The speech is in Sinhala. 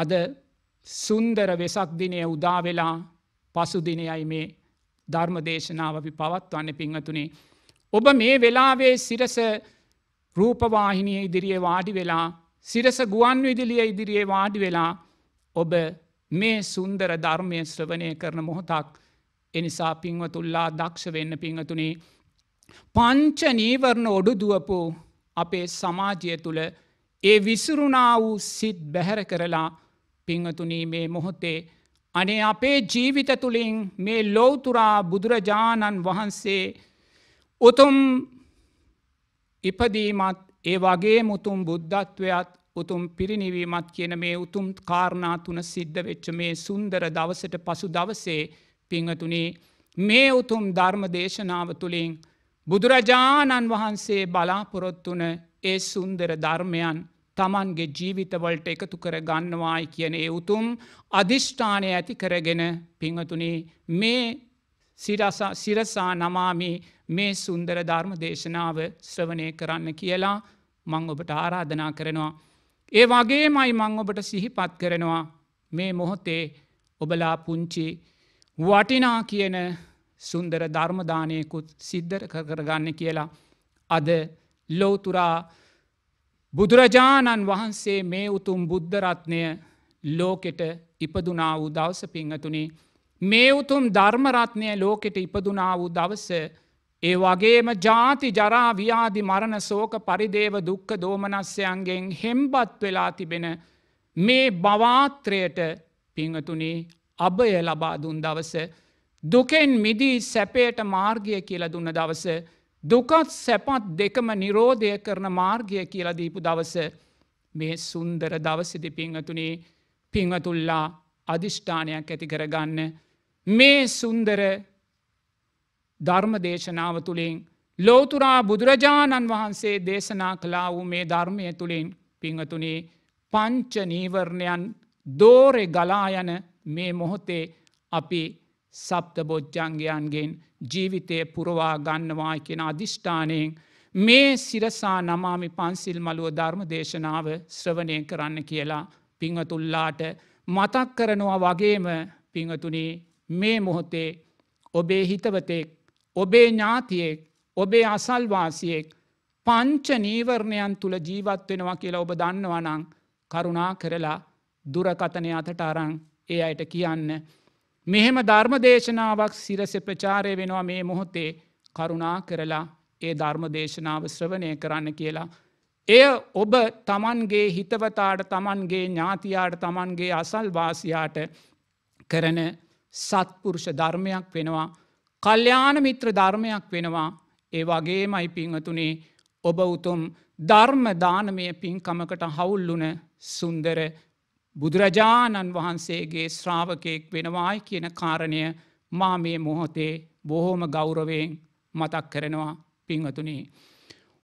අද සුන්දර වෙසක් දිනය උදාවෙලා පසුදිනයයි මේ ධර්ම දේශනාව අපි පවත්වන්න පිංහතුනේ. ඔබ මේ වෙලාවේ සිරස රූපවාහිනය ඉදිරියේ වාඩි වෙලා සිරස ගුවන් විදිලිය ඉදිරියේ වාඩි වෙලා ඔබ මේ සුන්දර ධර්මය ශ්‍රවණය කරන මොහොතක් එනිසා පිංවතුල්ලා දක්ෂ වෙන්න පිංහතුනේ. පංච නීවරණ ඔඩු දුවපු අපේ සමාජය තුළ ඒ විසුරුණා වූ සිත් බැහැර කරලා පිංහතුනී මේ මොහොතේ. අනේ අපේ ජීවිත තුළින් මේ ලෝතුරා බුදුරජාණන් වහන්සේ උතුම් ඉපදීමත් ඒ වගේ මුතුම් බුද්ධත්වයත් උතුම් පිරිනිවීමත් කියන මේ උතුම් කාරණා තුන සිද්ධ වෙච්ච මේ සුන්දර දවසට පසු දවසේ පිංහතුනේ මේ උතුම් ධර්ම දේශනාව තුළින් බුදුරජාණන් වහන්සේ බලාපොරොත්තුන ඒ සුන්දර ධර්මයන් තමන්ගේ ජීවිතවලට එකතු කර ගන්නවායි කියන ඒ උතුම් අධිෂ්ඨානය ඇති කරගෙන පිංහතුනේ මේ සිරසා නමාමි මේ සුන්දර ධර්ම දේශනාව ශ්‍රවනය කරන්න කියලා මං ඔබට ආරාධනා කරනවා. ඒ වගේ මයි මං ඔබට සිහිපත් කරනවා මේ මොහොතේ ඔබලා පුංචි වටිනා කියන සුන්දර ධර්මදානයකුත් සිද්ධර කරගන්න කියලා අද ලෝතුරා බුදුරජාණන් වහන්සේ මේ උතුම් බුද්ධරත්නය ලෝකෙට ඉපදුනා වූ දවස පිංහතුනි. මේ උතුම් ධර්මරත්නය ලෝකෙට ඉපදුනා වූ දවස ඒ වගේම ජාති ජරා ව්‍යාදි මරණ සෝක පරිදේව දුක්ක දෝමනස්්‍යයන්ගෙන් හෙම්බත් වෙලා තිබෙන මේ බවාත්‍රයට පිංහතුනි අභය ලබා දුන් දවස දුකෙන් මිදී සැපේට මාර්ගය කියල දුන්න දවස දුකත් සැපත් දෙකම නිරෝධය කරන මාර්ගය කියලා දීපු දවස මේ සුන්දර දවසිදි පිංහතුනේ පිංවතුල්ලා අධිෂ්ඨානයක් ඇති කරගන්න මේ සුන්දර ධර්ම දේශනාව තුළින් ලෝතුරා බුදුරජාණන් වහන්සේ දේශනා කලා වූ මේ ධර්මය තුළින් පිංහතුනේ පංච නීවරණයන් දෝරෙ ගලායන මේ මොහොතේ අපි සප්ත බොජ්ජංගයන්ගෙන් ජීවිතය පුරවා ගන්නවා කියෙන අධිෂ්ඨානයෙන් මේ සිරසා නමාමි පන්සිල් මලුව ධර්ම දේශනාව ශ්‍රවණය කරන්න කියලා පිංහතුල්ලාට මතක් කරනවා වගේම පිංහතුනේ මේ මොහොතේ ඔබේ හිතවතෙක් ඔබේ ඥාතියෙක් ඔබේ අසල්වාසියෙක් පංච නීවරණයන් තුළ ජීවත් වෙනවා කියලා ඔබ දන්නවනං කරුණා කරලා දුරකතනය අතට අරං ඒ අයට කියන්න. මෙහෙම ධර්ම දේශනාවක් සිරස ප්‍රචාරය වෙනවා මේ මොහොතේ කරුණා කරලා ඒ ධර්ම දේශනාව ශ්‍රවණය කරන්න කියලා. එය ඔබ තමන්ගේ හිතවතාට තමන්ගේ ඥාතියාට තමන්ගේ අසල්වාසියාට කරන සත්පුරුෂ ධර්මයක් වෙනවා. කල්්‍යාන මිත්‍ර ධර්මයක් වෙනවා ඒ වගේමයි පිංහතුනේ ඔබ උතුම් ධර්ම දානමය පින්කමකට හවුල්ලුන සුන්දර බුදුරජාණන් වහන්සේගේ ශ්‍රාවකයෙක් වෙනවායි කියන කාරණය මා මේ මොහොතේ බොහෝම ගෞරවයෙන් මතක් කරනවා පිංහතුනේ.